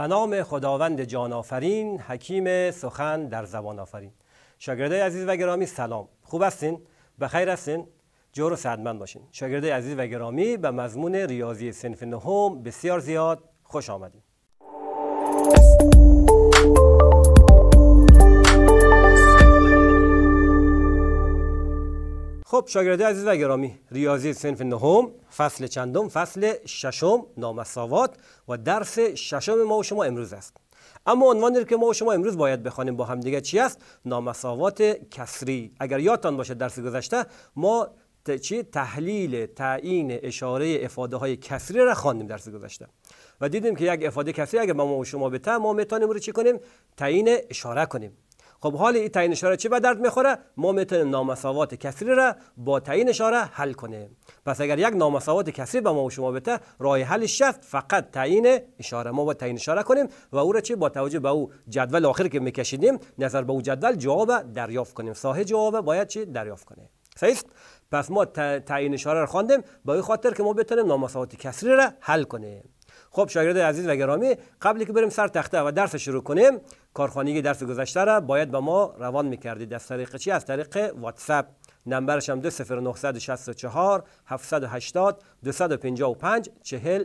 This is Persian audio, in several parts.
به نام خداوند جان آفرین حکیم سخن در زبان آفرین شاگرده عزیز و گرامی سلام خوب هستین به خیر هستین جور و سعدمند باشین شاگردای عزیز و گرامی به مضمون ریاضی سنف نهم بسیار زیاد خوش آمدید خب شاگرده عزیز و گرامی ریاضی سنف نهم فصل چندم فصل ششم نامساوات و درس ششم ما و شما امروز است اما عنوانی که ما و شما امروز باید بخوانیم با هم دیگه چی است نامساوات کسری اگر یادتان باشه درس گذشته ما چی تحلیل تعیین اشاره افاده های کسری را خواندیم درس گذشته و دیدیم که یک افاده کسری اگر ما و شما به ما میتونیم رو چی کنیم تعیین اشاره کنیم خب حال این تعیین اشاره چه به درد میخوره ما میتونیم نامساوات کسری را با تعیین اشاره حل کنیم پس اگر یک نامساوات کسری به ما و شما بده راه حل شفت فقط تعیین اشاره ما با تعیین اشاره کنیم و او را چی با توجه به او جدول آخر که میکشیدیم نظر به او جدول جواب دریافت کنیم صاحب جواب باید چی دریافت کنه صحیح پس ما تعیین اشاره را خواندیم به خاطر که ما بتونیم نامساوات کسری را حل کنیم خب شاگرد عزیز و گرامی قبلی که بریم سر تخته و درس شروع کنیم کارخانگی درس گذشته را باید به ما روان میکردید از طریق چی از طریق واتساپ نمبرش هم 20964 780 255 40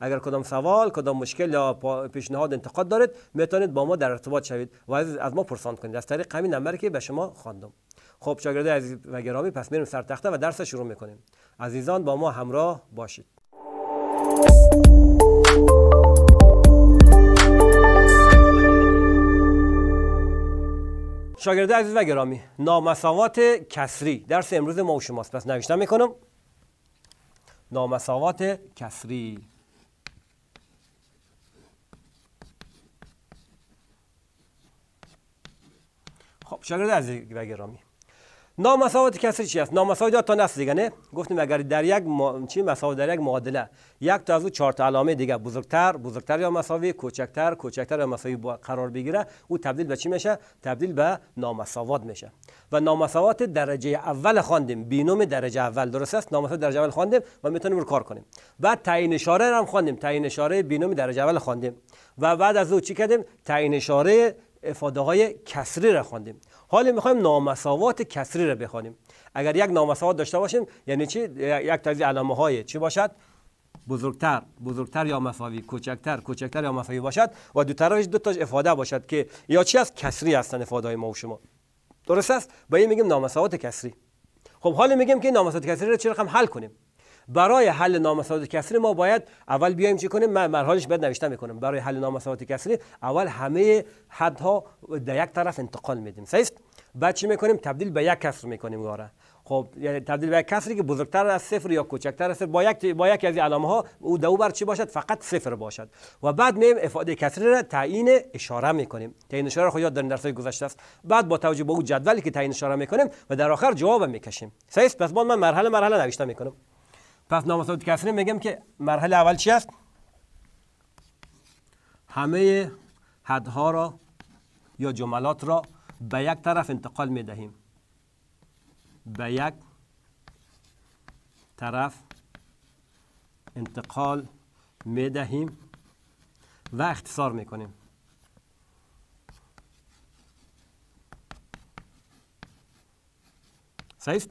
اگر کدام سوال کدام مشکل یا پیشنهاد انتقاد دارید میتونید با ما در ارتباط شوید و از ما پرسان کنید از طریق همین نمبری که به شما خواندم خب شاگرده عزیز و گرامی پس میریم سر تخته و درس شروع میکنیم عزیزان با ما همراه باشید شاگرده عزیز و گرامی نامساوات کسری درس امروز ما و شماست پس نوشتن میکنم نامساوات کسری خب شاگرده عزیز و گرامی نامساوات کسری چی است نامساوات تا نصف دیگه نه گفتیم اگر در یک ما... چی مساوات در یک معادله یک تا از او چهار تا علامه دیگه بزرگتر بزرگتر یا مساوی کوچکتر کوچکتر یا مساوی قرار بگیره او تبدیل به چی میشه تبدیل به نامساوات میشه و نامساوات درجه اول خواندیم بینوم درجه اول درست است نامساوات درجه اول خواندیم و میتونیم رو کار کنیم بعد تعیین اشاره هم خواندیم تعیین اشاره بینوم درجه اول خواندیم و بعد از او چی کردیم تعیین اشاره افاده های کسری را خواندیم حالا میخوایم نامساوات کسری رو بخوانیم اگر یک نامساوات داشته باشیم یعنی چی یک تازی علامه های چی باشد بزرگتر بزرگتر یا مساوی کوچکتر کوچکتر یا مساوی باشد و دو طرفش دو افاده باشد که یا چی از کسری هستن افاده ما و شما درست است با این میگیم نامساوات کسری خب حالا میگیم که نامساوات کسری رو چه رقم حل کنیم برای حل نامساوات کسری ما باید اول بیایم چی کنیم من مرحالش بد نوشته میکنم برای حل نامساوات کسری اول همه حدها در یک طرف انتقال میدیم صحیح بعد چی میکنیم تبدیل به یک کسر میکنیم گاره خب یعنی تبدیل به یک کسری که بزرگتر از صفر یا کوچکتر از صفر با یک با یک از علامه ها او دو بر چی باشد فقط صفر باشد و بعد میم افاده کسری را تعیین اشاره میکنیم تعیین اشاره خود خب یاد در درس گذشته است بعد با توجه به او جدولی که تعیین اشاره میکنیم و در آخر جواب میکشیم صحیح پس من مرحله مرحله نوشته میکنم پس نامساعد کسری میگم که مرحله اول چی است همه حدها را یا جملات را به یک طرف انتقال میدهیم. به یک طرف انتقال میدهیم و اختصار میکنیم. صحیح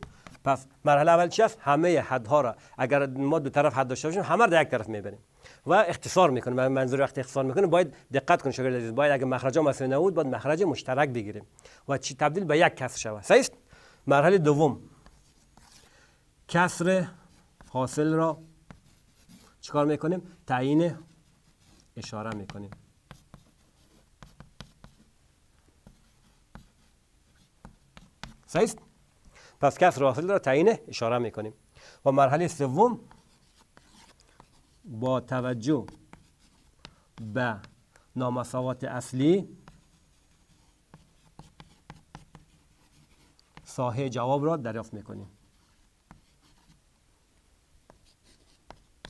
پس مرحله اول چی است همه حدها را اگر ما دو طرف حد داشته باشیم همه را در یک طرف میبریم و اختصار میکنیم من منظور وقتی اختصار میکنیم باید دقت کنیم شاگرد عزیز باید اگر مخرجها مثلا نبود باید مخرج مشترک بگیریم و چی تبدیل به یک کسر شود صحیح مرحله دوم کسر حاصل را چیکار میکنیم تعیین اشاره میکنیم صحیح پس که حاصل را تعیین اشاره میکنیم و مرحله سوم با توجه به نامساوات اصلی ساحه جواب را دریافت میکنیم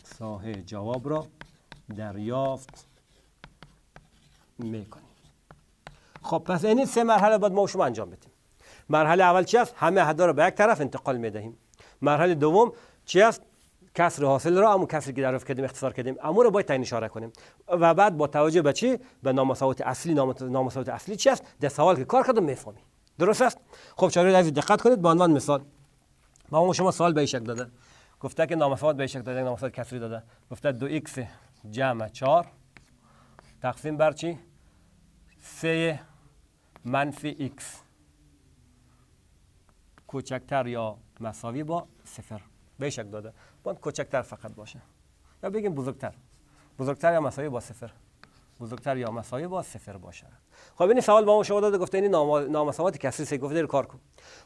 ساحه جواب را دریافت میکنیم خب پس این سه مرحله باید ما شما انجام بدیم مرحله اول چی است همه اهدا را به یک طرف انتقال می دهیم مرحله دوم چی است کسر حاصل را همون کسری که دریافت کردیم اختصار کردیم امو را باید تعیین اشاره کنیم و بعد با توجه به چی به نامساوات اصلی نامساوات اصلی چی است در سوال که کار کردم میفهمی درست است خب چاره دارید دقت کنید به عنوان مثال ما شما سوال به شکل داده گفته که نامساوات به شکل داده نامساوات کسری داده گفته دو x جمع 4 تقسیم بر چی 3 منفی x کوچکتر یا مساوی با صفر به داده باید کوچکتر فقط باشه یا بگیم بزرگتر بزرگتر یا مساوی با صفر بزرگتر یا مساوی با صفر باشد خب این سوال با ما شما داده گفته این نامساوات کسری سه گفته کار کن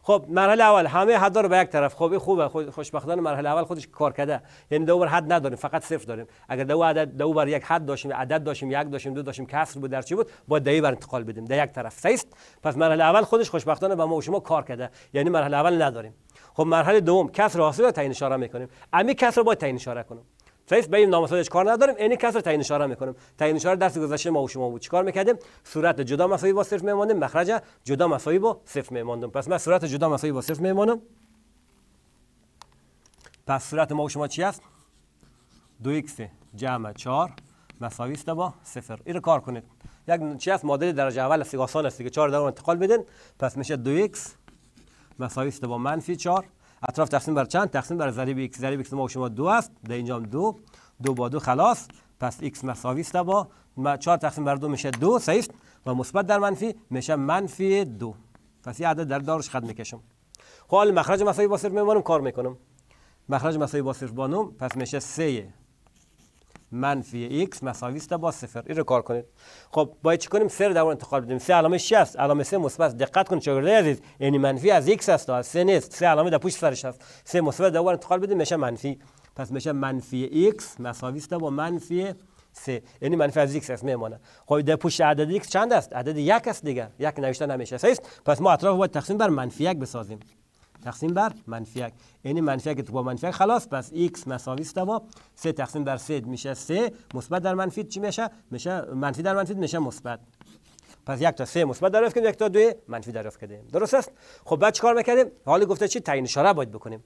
خب مرحله اول همه حدا رو به یک طرف خب خوبه خوشبختانه مرحله اول خودش کار کرده یعنی دو بر حد نداریم فقط صفر داریم اگر دو عدد دو بر یک حد داشتیم عدد داشتیم یک داشتیم دو داشتیم کسر بود در چی بود با دهی بر انتقال بدیم ده یک طرف سیست پس مرحله اول خودش خوشبختانه با ما و شما کار کرده یعنی مرحله اول نداریم خب مرحله دوم کسر حاصل رو تعیین اشاره میکنیم امی کسر رو باید تعیین اشاره کنیم به این نامسازش کار نداریم اینی کس رو تعیین اشاره میکنیم تعیین اشاره درس گذشته ما و شما بود چیکار میکردیم صورت جدا مساوی با صفر میماندیم مخرج جدا مساوی با صفر میماندیم پس من صورت جدا مساوی با صفر میمانم پس صورت ما و شما چی است 2 2x جمع 4 مساوی است با صفر این رو کار کنید یک چی است معادله درجه اول است آسان است که 4 در انتقال بدین پس میشه 2x مساوی است با منفی 4 اطراف تقسیم بر چند تقسیم بر ضریب x ضریب x ما شما دو است در اینجا هم دو دو با دو خلاص پس x مساوی است با تقسیم بر دو میشه دو صحیح و مثبت در منفی میشه منفی دو پس یه عدد در دارش خط میکشم خب مخرج مساوی با صفر میمونم کار میکنم مخرج مساوی با صفر بانوم پس میشه 3 منفی x مساوی است با صفر این رو کار کنید خب باید چی کنیم سر رو در انتقال بدیم سه علامه 6 است علامه سه مثبت دقت کنید شاگردای عزیز یعنی منفی از x است از سه نیست سه علامه در پشت سرش است سه مثبت در انتقال بدیم میشه منفی پس میشه منفی x مساوی است با منفی سه یعنی منفی از x است میمونه خب در پشت عدد x چند است عدد یک است دیگه یک نوشته نمیشه است پس ما اطراف باید تقسیم بر منفی یک بسازیم تقسیم بر منفی یک یعنی منفی یک تو با منفی یک خلاص پس x مساوی است با 3 تقسیم بر 3 میشه 3 مثبت در منفی چی میشه میشه منفی در منفی میشه مثبت پس یک تا 3 مثبت دریافت کردیم یک تا 2 منفی دریافت کردیم درست است خب بعد چیکار میکردیم حالا گفته چی تعیین اشاره باید بکنیم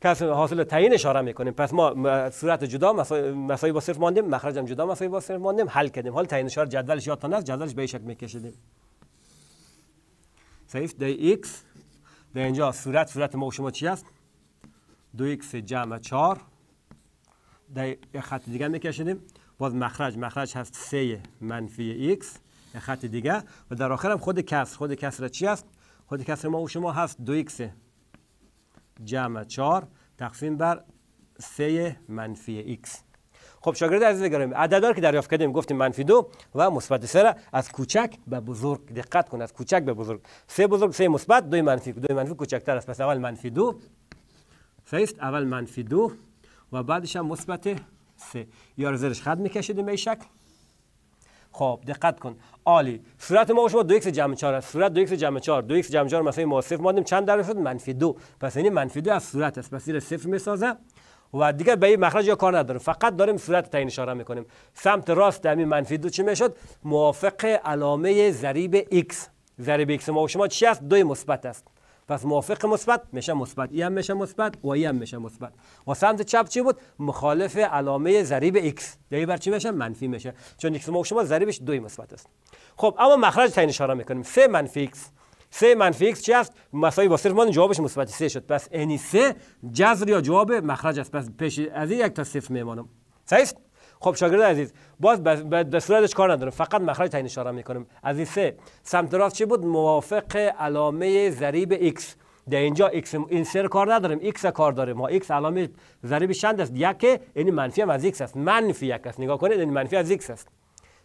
کس حاصل تعیین اشاره میکنیم پس ما صورت جدا مساوی با صفر ماندیم مخرج هم جدا مساوی با صفر ماندیم حل کردیم حالا تعیین اشاره جدولش یادتان است جدولش به این شکل میکشیدیم صفر دی x در اینجا صورت صورت ما و شما چی است دو ایکس جمع چهار در یک خط دیگه میکشیدیم باز مخرج مخرج هست سه منفی ایکس یک خط دیگه و در آخر خود کسر خود کسر چی است خود کسر ما و شما هست دو ایکس جمع چار تقسیم بر سه منفی ایکس خب شاگرد عزیز گرامی عددا که دریافت کردیم گفتیم منفی دو و مثبت سه را از کوچک به بزرگ دقت کن از کوچک به بزرگ سه بزرگ سه مثبت دو منفی دو منفی کوچکتر است پس اول منفی دو سه اول منفی دو و بعدش هم مثبت سه یار زیرش خط میکشید به شکل خب دقت کن عالی صورت ما شما 2 x جمع 4 است صورت 2 x جمع 4 2 x جمع 4 مثلا مؤسف ما چند درصد منفی 2 پس یعنی منفی 2 از صورت است پس زیر صفر سازم و دیگه به این مخرج یا کار نداریم فقط داریم صورت تعیین اشاره میکنیم سمت راست این منفی دو چی میشد موافق علامه ضریب x ضریب x ما و شما چی است دو مثبت است پس موافق مثبت میشه مثبت ای هم میشه مثبت و ای هم میشه مثبت و سمت چپ چی بود مخالف علامه ضریب x یعنی بر چی میشه منفی میشه چون x ما و شما ضریبش دو مثبت است خب اما مخرج تعیین اشاره میکنیم سه منفی x سه منفی ایکس چی است مساوی با صفر مان جوابش مثبت سه شد پس انی 3 جذر یا جواب مخرج است پس پیش از یک تا صفر میمانم صحیح خب شاگرد عزیز باز به صورتش کار ندارم فقط مخرج تعیین اشاره میکنم از این سه سمت راست چی بود موافق علامه ضریب x در اینجا x این سر کار نداریم x کار داریم ما x علامه ضریب چند است یک یعنی منفی از x است منفی یک است نگاه کنید این یعنی منفی از x است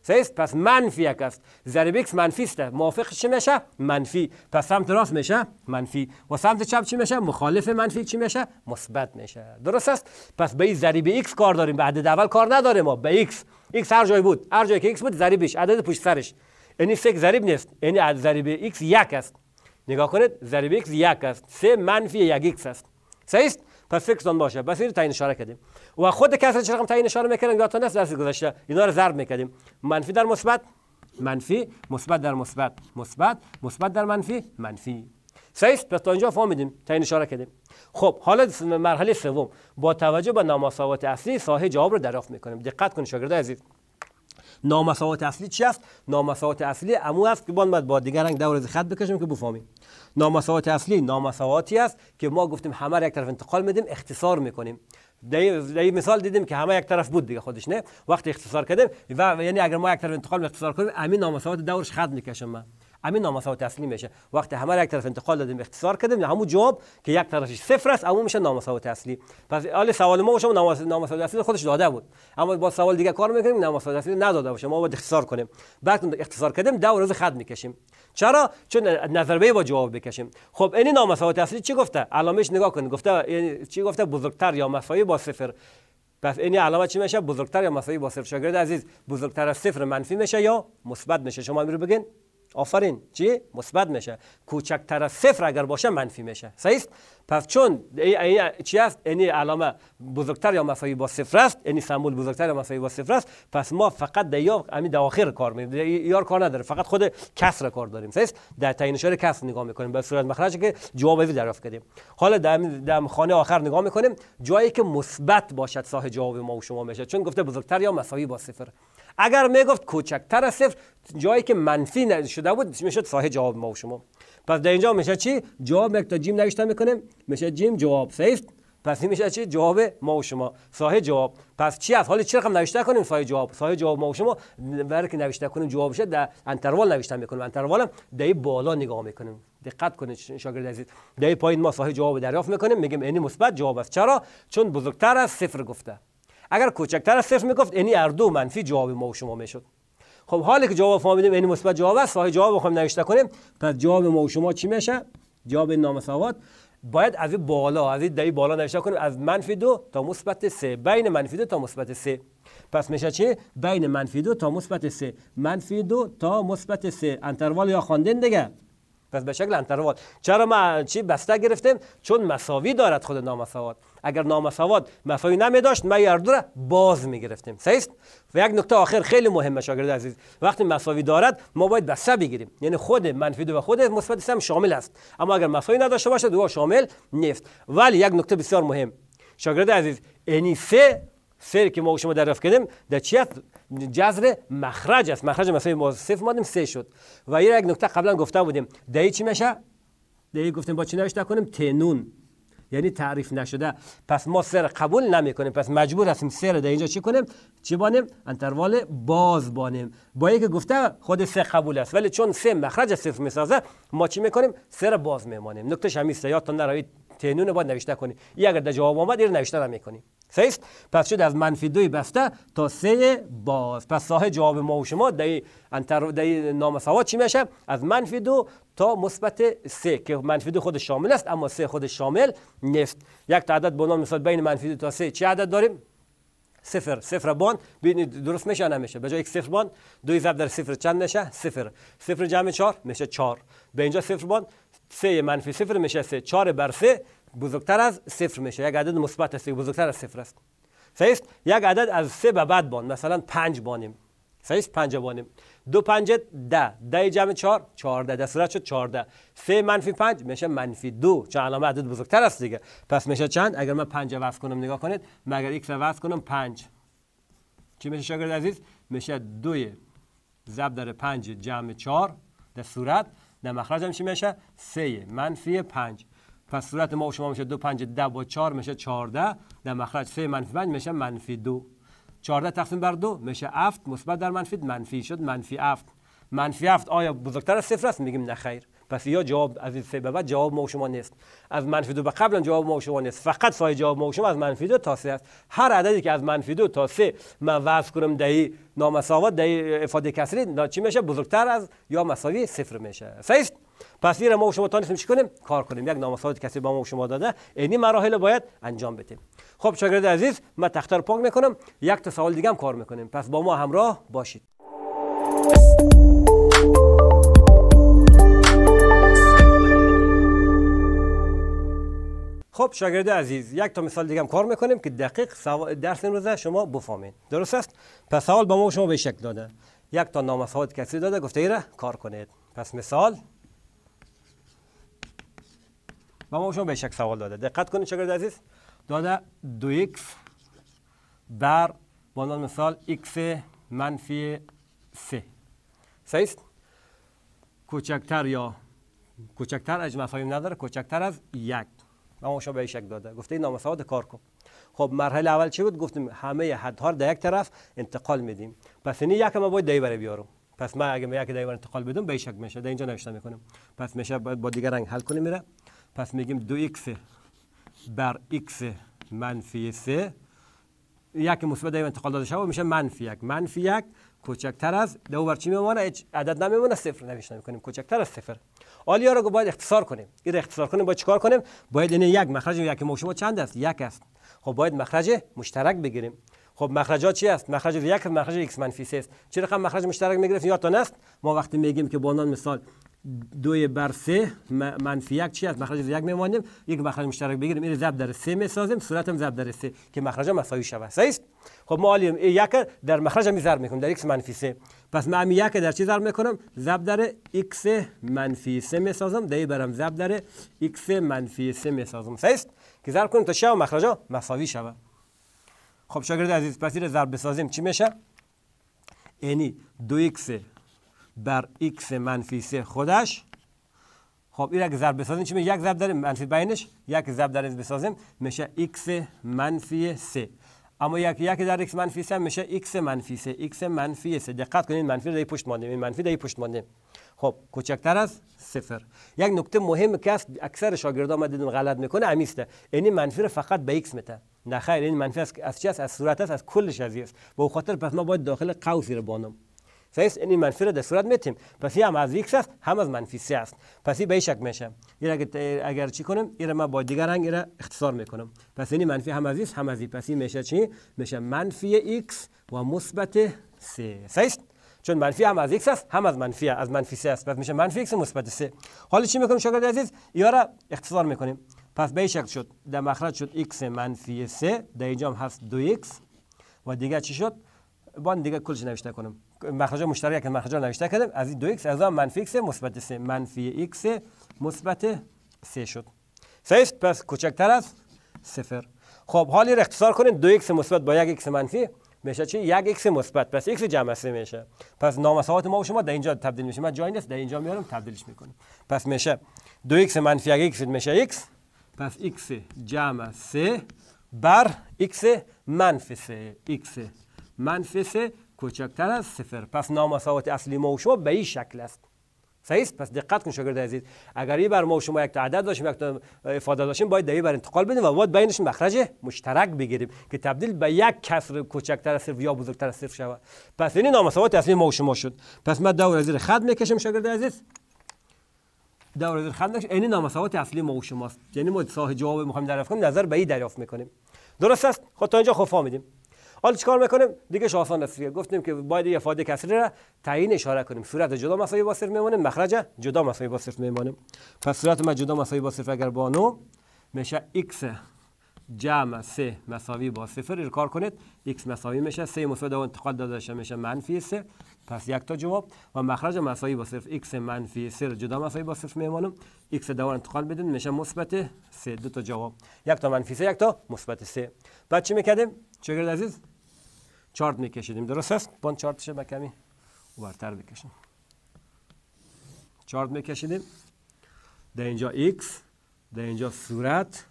سیست پس منفی یک است ضرب x منفی است موافق چی میشه منفی پس سمت راست میشه منفی و سمت چپ چی میشه مخالف منفی چی میشه مثبت میشه درست است پس به این ضریب x کار داریم به عدد اول کار نداره ما به x x هر جای بود هر جایی که x بود ضریبش عدد پشت سرش یعنی سه ضریب نیست یعنی از ضریب x یک است نگاه کنید ضریب x یک است سه منفی یک ایکس است سیست پس فکرتان باشه بس این تعیین اشاره کردیم و خود کسر چرخ تعیین اشاره میکردیم تا نفس درس گذشته اینا رو ضرب میکردیم منفی در مثبت منفی مثبت در مثبت مثبت مثبت در منفی منفی سیست پس تا اینجا فهمیدیم تعیین اشاره کردیم خب حالا مرحله سوم با توجه به نامساوات اصلی ساحه جواب رو دریافت میکنیم دقت کنید شاگرد عزیز نامساوات اصلی چی است نامساوات اصلی امو است که باید با دیگر رنگ دور خط بکشیم که بفهمیم نامساوات اصلی نامساواتی است که ما گفتیم همه را یک طرف انتقال میدیم اختصار میکنیم در مثال دیدیم که همه یک طرف بود دیگه خودش نه وقتی اختصار کردیم و یعنی اگر ما یک طرف انتقال اختصار کنیم همین نامساوات دورش خط میکشم من همین نامساوی تسلیم میشه وقتی همه یک طرف انتقال دادیم اختصار کردیم همون جواب که یک طرفش صفر است همون میشه نامساوی تسلیم پس حال سوال ما شما نامساوی تسلیم خودش داده بود اما با سوال دیگه کار میکنیم نامساوی تسلیم نداده باشه ما باید اختصار کنیم بعد اختصار کردیم دو روز خط میکشیم چرا چون نظربه با جواب بکشیم خب این نامساوی تسلیم چی گفته علامش نگاه کن گفته چی گفته بزرگتر یا مساوی با صفر پس این علامت چی میشه بزرگتر یا مساوی با صفر شاگرد عزیز بزرگتر از صفر منفی میشه یا مثبت میشه شما میرو بگین آفرین چی مثبت میشه کوچکتر از صفر اگر باشه منفی میشه صحیح پس چون ای, چی است یعنی علامه بزرگتر یا مساوی با صفر است یعنی سمبول بزرگتر یا مساوی با صفر است پس ما فقط در یا همین آخر کار می یار کار نداره فقط خود کسر کار داریم صحیح در تعیین اشاره کسر نگاه میکنیم به صورت مخرج که جواب وی دریافت کردیم حالا در خانه آخر نگاه میکنیم جایی که مثبت باشد صاحب جواب ما و شما میشه چون گفته بزرگتر یا مساوی با صفر اگر میگفت کوچکتر از صفر جایی که منفی شده بود میشد صاحب جواب ما و شما پس در اینجا میشه چی جواب یک تا جیم نوشته میکنه میشه جیم جواب سیف پس میشه چی جواب ما و شما صاحب جواب پس چی از حال چی رقم نوشته کنیم صاحب جواب صاحب جواب ما و شما برای که نوشته کنیم جوابش در انتروال نوشته میکنیم انتروال هم در بالا نگاه میکنیم دقت کنید شاگرد عزیز در پایین ما صاحب جواب دریافت میکنیم میگیم اینی مثبت جواب است چرا چون بزرگتر از صفر گفته اگر کوچکتر از صفر میگفت یعنی هر دو منفی جواب ما و شما میشد خب حالی که جواب فهمیدیم یعنی مثبت جواب است صاحب جواب بخوایم نوشته کنیم پس جواب ما و شما چی میشه جواب نامساوات باید از بالا از دای بالا نوشته کنیم از منفی دو تا مثبت سه بین منفی دو تا مثبت سه پس میشه چی بین منفی دو تا مثبت سه منفی دو تا مثبت سه انتروال یا خواندن دیگه پس به شکل انترواد چرا ما چی بسته گرفتیم چون مساوی دارد خود نامساوات اگر نامساوات مساوی نمی داشت ما هر را باز می گرفتیم صحیح و یک نکته آخر خیلی مهمه شاگرد عزیز وقتی مساوی دارد ما باید بسته بگیریم یعنی خود منفی و خود مثبت هم شامل است اما اگر مساوی نداشته باشد او شامل نیست ولی یک نکته بسیار مهم شاگرد عزیز انی سه سر که ما و شما دریافت کردیم در چی است جذر مخرج است مخرج ما مصف مادیم سه شد و یه یک نکته قبلا گفته بودیم ده چی میشه دهی گفتیم با چی نوشته کنیم تنون یعنی تعریف نشده پس ما سر قبول نمی کنیم پس مجبور هستیم سر در اینجا چی کنیم چی بانیم انتروال باز بانیم با که گفته خود سه قبول است ولی چون سه مخرج صفر میسازه ما چی میکنیم سر باز میمانیم نکته شمیسته یادتان نروید تنون باید نوشته کنی یا اگر در جواب آمد این نوشته نمیکنی صحیح پس شد از منفی دوی بسته تا سه باز پس ساحه جواب ما و شما در این نام سواد چی میشه از منفی دو تا مثبت سه که منفی دو خود شامل است اما سه خود شامل نیست یک تعداد به نام مثال بین منفی دو تا سه چه عدد داریم صفر صفر بان ببینید درست میشه نمیشه به جای یک صفر بان دو ضرب در صفر چند میشه صفر صفر جمع 4 میشه چهار به اینجا صفر بان 3 منفی صفر میشه 3 4 بر 3 بزرگتر از صفر میشه یک عدد مثبت است بزرگتر از صفر است صحیح است یک عدد از 3 به بعد بان مثلا 5 بانیم صحیح است 5 بانیم 2 پنجه 10. 10 جمع 4 14 در صورت شد 14 3 منفی 5 میشه منفی 2 چون علامه عدد بزرگتر است دیگه پس میشه چند اگر من 5 وصل کنم نگاه کنید مگر x وصل کنم 5 چی میشه شاگرد عزیز میشه 2 ضرب در 5 جمع 4 در صورت در مخرجم چی میشه سه منفی 5 پس صورت ما و شما میشه دو پنج ده با چهار میشه چهارده در مخرج سه منفی پنج میشه منفی دو چهارده تقسیم بر دو میشه هفت مثبت در منفی منفی شد منفی هفت منفی هفت آیا بزرگتر از صفر است میگیم نخیر پس یا جواب از این سه به بعد جواب ما و شما نیست از منفی دو به قبلا جواب ما و شما نیست فقط سایه جواب ما و شما از منفی دو تا سه است هر عددی که از منفی دو تا سه من وضع کنم دهی نامساوات دهی افاده کسری چی میشه بزرگتر از یا مساوی صفر میشه صحیح پس این ما و شما تانستیم چی کنیم کار کنیم یک نامساوات کسری با ما و شما داده اینی مراحل باید انجام بدیم خب شاگرد عزیز من تختار پاک میکنم یک تا سوال دیگه هم کار میکنیم پس با ما همراه باشید خب شاگرد عزیز یک تا مثال دیگه هم کار میکنیم که دقیق درس امروز شما بفهمید درست است پس سوال با ما شما به شکل داده یک تا نامساعد کسی داده گفته ایره کار کنید پس مثال با ما شما به شکل سوال داده دقت کنید شاگرد عزیز داده دو ایکس بر با مثال ایکس منفی سه صحیح کوچکتر یا کوچکتر از مفاهیم نداره کوچکتر از یک شما به شک داده گفته این نامساعد کار کن خب مرحله اول چی بود گفتیم همه حدها در یک طرف انتقال میدیم پس این یک ما باید دایره بیارم پس ما اگه یک دایره انتقال بدم به میشه در اینجا نوشته میکنم پس میشه با دیگر رنگ حل کنیم میره پس میگیم دو x بر x منفی سه یک مثبت دایره انتقال داده شده میشه منفی یک منفی یک کوچکتر از دو بر چی میمونه هیچ عدد نمیمونه صفر نوشته میکنیم کوچکتر از صفر آلیا را باید اختصار کنیم این اختصار کنیم باید چیکار کنیم باید این یک مخرج یک ما شما چند است یک است خب باید مخرج مشترک بگیریم خب مخرج ها چی است مخرج یک مخرج x منفی 3 است چه رقم خب مخرج مشترک میگیریم یا تا نست ما وقتی میگیم که بونان مثال دو بر سه منفی یک چی است مخرج یک میمونیم یک مخرج مشترک بگیریم این ضرب در سه میسازیم صورت هم ضرب در سه که مخرج ها مساوی شود صحیح است خب ما علیم یک در مخرج می ضرب میکنیم در x منفی 3 پس ما هم یک در چی ضرب میکنم ضرب در x منفی 3 میسازم دهی برم ضرب در x منفی 3 میسازم صحیح است که ضرب کنیم تا چه مخرج ها مساوی شود خب شاگرد عزیز پسیر ضرب بسازیم چی میشه یعنی دو ایکس بر ایکس منفی سه خودش خب این که ضرب بسازیم چی میشه یک ضرب داریم منفی بینش یک ضرب داریم بسازیم میشه ایکس منفی سه اما یک یک در ایکس منفی سه میشه ایکس منفی سه ایکس منفی سه دقت کنید منفی رو پشت مانده این منفی دای پشت مانده خب کوچکتر از صفر یک نکته مهم که اکثر شاگردان ما دیدم غلط میکنه امیسته یعنی منفی رو فقط به ایکس میته نخیر این منفی از, از چی از صورت است از کلش از است و خاطر پس ما باید داخل قوسی رو بانم است این منفی رو در صورت میتیم پس هم از ایکس است هم از منفی سی است پس به شک میشه اگر اگر چی کنم این من با دیگر رنگ اختصار میکنم پس این منفی هم از است هم از پس میشه چی میشه منفی x و مثبت 3 است چون منفی هم از ایکس است هم از منفی از منفی است پس میشه منفی ایکس مثبت سی حالا چی میکنیم شاگرد عزیز یا اختصار میکنیم پس به شکل شد در مخرج شد x منفی 3 در اینجا هم هست 2x و دیگه چی شد با دیگه کلش نوشته کنم مخرج مشترک مخرج نوشته کردم از این 2x از آن منفی x مثبت 3 منفی x مثبت 3 شد 3 پس کوچکتر از صفر خب حالی را اختصار کنیم 2x مثبت با 1x منفی میشه چی یک x مثبت پس x جمع 3 میشه پس نامساوات ما و شما در اینجا تبدیل میشه من جایی نیست در اینجا میارم تبدیلش میکنیم پس میشه 2x منفی 1x میشه x پس x جمع 3 بر x منفی 3 x منفی 3 کوچکتر از صفر پس نامساوات اصلی ما و شما به این شکل است صحیح پس دقت کن شاگرد عزیز اگر این بر ما شما یک عدد داشتیم یک افاده داشتیم باید دایی بر انتقال بدیم و باید بینشون مخرج مشترک بگیریم که تبدیل به یک کسر کوچکتر از صفر یا بزرگتر از صفر شود پس این نامساوات اصلی ما و شما شد پس ما دور از زیر خط میکشم شاگرد عزیز در خندش عین نامساوات اصلی ما و شماست یعنی ما صاحب جواب میخوایم دریافت کنیم نظر به این دریافت میکنیم درست است خب تا اینجا خفا میدیم حالا چیکار میکنیم دیگه آسان است گفتیم که باید یه فاده کسری را تعیین اشاره کنیم صورت جدا مساوی با صرف میمونه مخرج جدا مساوی با صرف میمانیم. پس صورت ما جدا مساوی با صرف اگر با نو، میشه x جمع سه مساوی با صفر رو کار کنید x مساوی میشه سه مثبت دو انتقال داده میشه منفی سه پس یک تا جواب و مخرج مساوی با صفر x منفی سه رو جدا مساوی با صفر میمانم x دوان انتقال بدین میشه مثبت سه دو تا جواب یک تا منفی سه یک تا مثبت سه بعد چی میکردیم چقدر عزیز چارت میکشیدیم درست است بون چارتش به کمی برتر بکشیم چارت میکشیدیم در اینجا x در اینجا صورت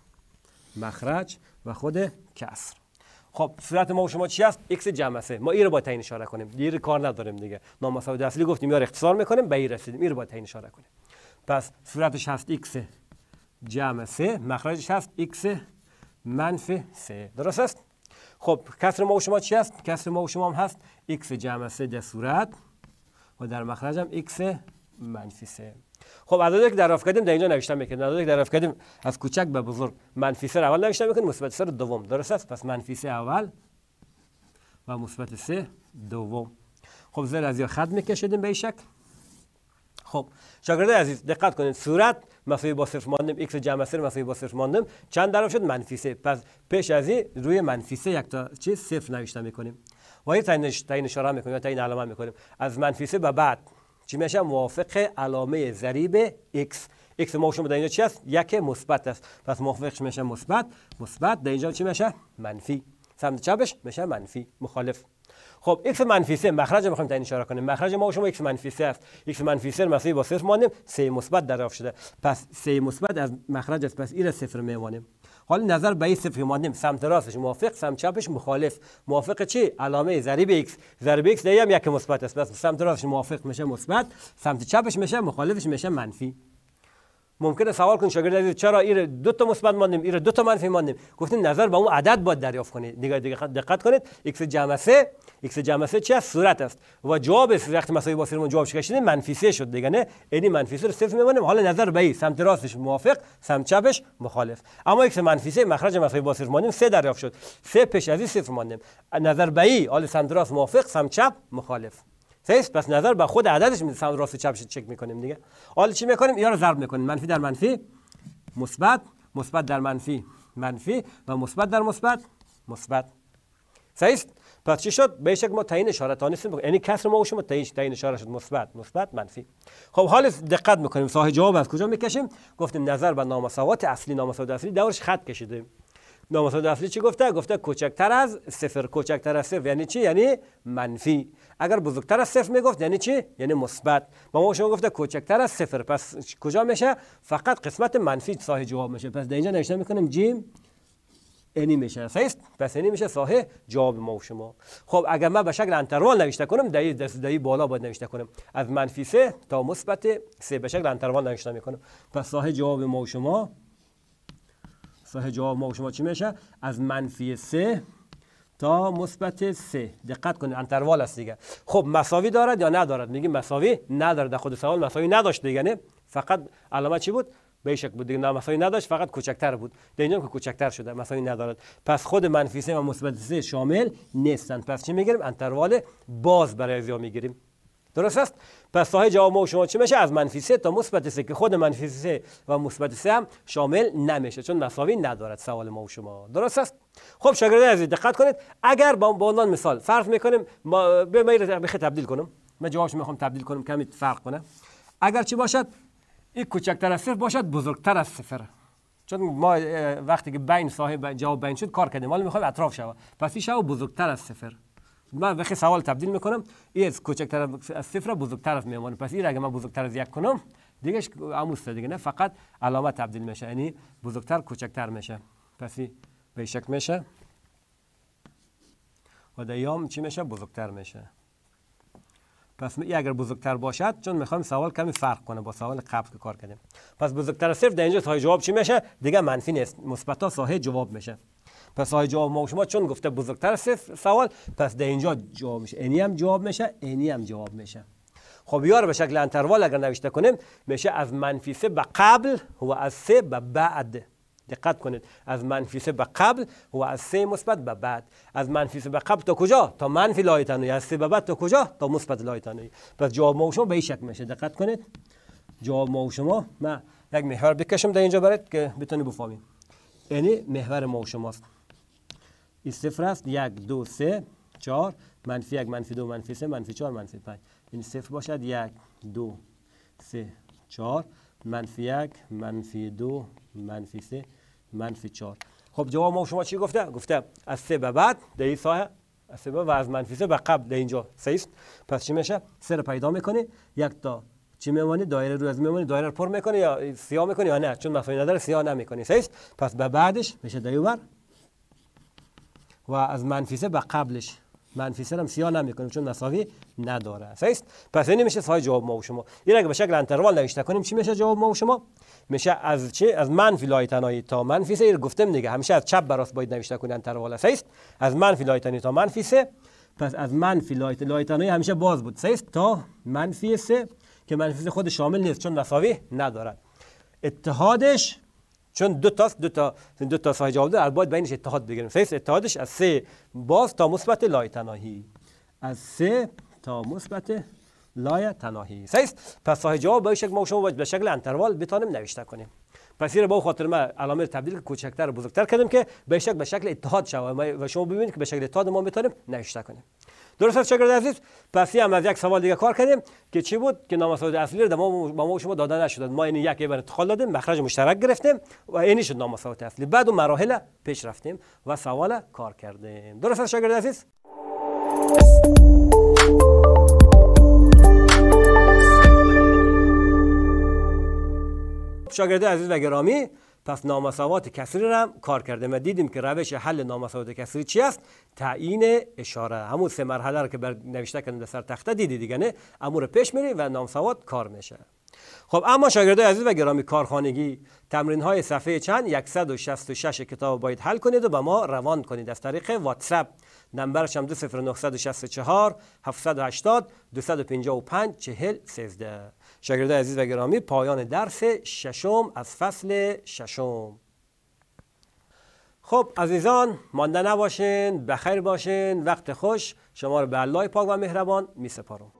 مخرج و خود کسر خب صورت ما و شما چی است x جمع ما ای رو با تعیین اشاره کنیم دیر کار نداریم دیگه نامساوات اصلی گفتیم یار اختصار میکنیم به ای رسیدیم ای رو با تعیین اشاره کنیم پس صورتش هست ایکس جمع سه مخرجش هست x منفی سه درست است خب کسر ما و شما چی است کسر ما و شما هم هست x جمع سه در صورت و در مخرج هم x منفی سه خب عدد که دریافت کردیم در اینجا نوشته میکنیم عدد که در کردیم از کوچک به بزرگ منفی سر اول نوشته میکنیم مثبت سر دوم درست است پس منفی سه اول و مثبت سه دوم خب زیر از یا خط میکشیدیم به شکل خب شاگرده عزیز دقت کنید صورت مساوی با صفر ماندم x جمع صفر مساوی با صفر ماندم چند درم شد منفی سه پس پیش از این روی منفی سه یک تا چیز صفر نوشته میکنیم و یه تعیین اشاره میکنیم یا تعیین علامه میکنیم از منفی سه به بعد چی میشه موافق علامه ضریب x x ما شما در اینجا چی است یک مثبت است پس موافقش میشه مثبت مثبت در اینجا چی میشه منفی سمت چپش میشه منفی مخالف خب x منفی 3 مخرج رو میخوایم تعیین اشاره کنیم مخرج ما شما x منفی 3 است x منفی 3 مساوی با صفر مانیم 3 مثبت دریافت شده پس 3 مثبت از مخرج است پس این را صفر میمانیم حال نظر به این صفحه ماندیم سمت راستش موافق سمت چپش مخالف موافق چی علامه ضریب ایکس ضریب ایکس دیگه هم یک مثبت است پس سمت راستش موافق میشه مثبت سمت چپش میشه مخالفش میشه منفی ممکنه سوال کن شاگرد عزیز چرا این دو تا مثبت ماندیم این دو تا منفی ماندیم گفتیم نظر به اون عدد باید دریافت کنید دیگه دقت کنید x جمع x جمع 3 چی است صورت است و جواب وقتی مساوی با سرمون جواب کشیدیم منفی 3 شد دیگه نه یعنی منفی 3 رو صفر میمونه حالا نظر به سمت راستش موافق سمت چپش مخالف اما x منفی 3 مخرج مساوی با سه 3 دریافت شد 3 پیش از این صفر ماندیم نظر به حالا سمت راست موافق سمت چپ مخالف است پس نظر به خود عددش می سمت راست چپش چک میکنیم دیگه حالا چی میکنیم یا رو ضرب میکنیم منفی در منفی مثبت مثبت در منفی منفی و مثبت در مثبت مثبت صحیح پس چی شد به شک ما تعیین اشاره نیستیم یعنی کسر ما و شما تعیین اشاره شد مثبت مثبت منفی خب حال دقت میکنیم صاحب جواب از کجا میکشیم گفتیم نظر به نامساوات اصلی نامساوات اصلی دورش خط کشیده نامساوات اصلی چی گفته گفته کوچکتر از صفر کوچکتر از صفر یعنی چی یعنی منفی اگر بزرگتر از صفر میگفت یعنی چی یعنی مثبت ما ما شما گفته کوچکتر از صفر پس کجا میشه فقط قسمت منفی صاحب جواب میشه پس در اینجا نشون میکنیم جیم اینی میشه رسیست پس اینی میشه جواب ما و شما خب اگر من به شکل انتروال نوشته کنم دهی دست بالا باید نوشته کنم از منفی سه تا مثبت سه به شکل انتروال نوشته میکنم پس صاحب جواب ما و شما صاحب جواب ما و شما چی میشه از منفی سه تا مثبت سه دقت کنید انتروال است دیگه خب مساوی دارد یا ندارد میگیم مساوی ندارد خود سوال مساوی نداشت دیگه نه فقط علامت چی بود بیشک بود دیگه نامساوی نداشت فقط کوچکتر بود در که کوچکتر شده مساوی ندارد پس خود منفی سه و مثبت سه شامل نیستند پس چی میگیریم انتروال باز برای ازیا میگیریم درست است پس صاحب جواب ما و شما چی میشه از منفی تا مثبت که خود منفی و مثبت هم شامل نمیشه چون مساوی ندارد سوال ما و شما درست است خب شاگرد عزیز دقت کنید اگر با عنوان مثال فرض میکنیم ما به تبدیل کنم من جوابش میخوام تبدیل کنم کمی فرق کنه اگر چی باشد این کوچکتر از صفر باشد بزرگتر از صفر چون ما وقتی که بین صاحب جواب بین شد کار کردیم حالا میخوایم اطراف شود پس این شود بزرگتر از صفر من وقتی سوال تبدیل میکنم این از کوچکتر از صفر بزرگتر از پس این اگه من بزرگتر از یک کنم دیگهش است دیگه نه فقط علامه تبدیل میشه یعنی بزرگتر کوچکتر میشه پس به شک میشه و دیام چی میشه بزرگتر میشه پس اگر بزرگتر باشد چون میخوام سوال کمی فرق کنه با سوال قبل که کار کردیم پس بزرگتر صرف در اینجا سایه جواب چی میشه دیگه منفی نیست مثبت ها جواب میشه پس سایه جواب ما شما چون گفته بزرگتر صرف سوال پس در اینجا جواب میشه اینی هم جواب میشه اینی هم جواب میشه خب یار به شکل انتروال اگر نوشته کنیم میشه از منفی سه به قبل و از سه به بعد دقت کنید از منفی سه به قبل و از سه مثبت به بعد از منفی سه به قبل تا کجا تا منفی لایتنوی از سه به بعد تا کجا تا مثبت لایتنوی پس جواب ما و شما به این شکل میشه دقت کنید جواب ما و شما ما یک محور بکشم در اینجا برات که بتونی بفهمید یعنی محور ما و شماست این صفر است یک دو سه چهار منفی یک منفی دو منفی سه منفی چهار منفی پنج این یعنی صفر باشد یک دو سه چهار منفی یک منفی دو منفی سه منفی 4 خب جواب ما شما چی گفته گفته از سه به بعد در این سایه از سه و از منفی سه به قبل در اینجا است. پس چی میشه سه رو پیدا میکنی یک تا چی میمانی دایره رو از میمانی دایره رو پر میکنی یا سیاه میکنی یا نه چون مفهومی نداره سیاه نمیکنی است. پس به بعدش میشه دایور و از منفی سه به قبلش منفی سه هم سیاه نمیکنیم چون مساوی نداره پس این میشه سای جواب ما و شما این اگه به شکل انتروال نوشته کنیم چی میشه جواب ما و شما میشه از چه از منفی لای تا منفی سه گفتم دیگه همیشه از چپ براست باید نوشته کنیم انتروال فیست از منفی لای تا منفی سه پس از منفی لایت لایتنایی همیشه باز بود سه تا منفی سه که منفی خود شامل نیست چون مساوی ندارد اتحادش چون دو تا دو تا دو تا صاحب جواب در باید بینش اتحاد بگیریم سه اتحادش از سه باز تا مثبت لای تناهی از سه تا مثبت لای تناهی پس صاحب جواب به شکل ما شما باید به شکل انتروال بتانیم نوشته کنیم پس با خاطر ما علامه تبدیل کوچکتر و بزرگتر کردیم که به شکل به شکل اتحاد شود و شما ببینید که به شکل اتحاد ما میتونیم نوشته کنیم درست است شاگرد عزیز پس هم از یک سوال دیگه کار کردیم که چی بود که نامساعد اصلی رو ما ما شما داده نشدند ما این یک بر انتقال دادیم مخرج مشترک گرفتیم و اینی شد نامساعد اصلی بعد و مراحل پیش رفتیم و سوال کار کردیم درست است شاگرد عزیز شاگرده عزیز و گرامی پس نامساوات کسری را هم کار کرده و دیدیم که روش حل نامساوات کسری چی است تعیین اشاره همون سه مرحله را که بر نوشته در سر تخته دیدی دیگه نه امور پیش میری و نامساوات کار میشه خب اما شاگردای عزیز و گرامی کارخانگی تمرین های صفحه چند 166 کتاب باید حل کنید و به ما روان کنید از طریق واتساپ نمبرش هم 20964 780 255 4013 شاگرده عزیز و گرامی پایان درس ششم از فصل ششم خب عزیزان مانده نباشین بخیر باشین وقت خوش شما رو به الله پاک و مهربان می سپارم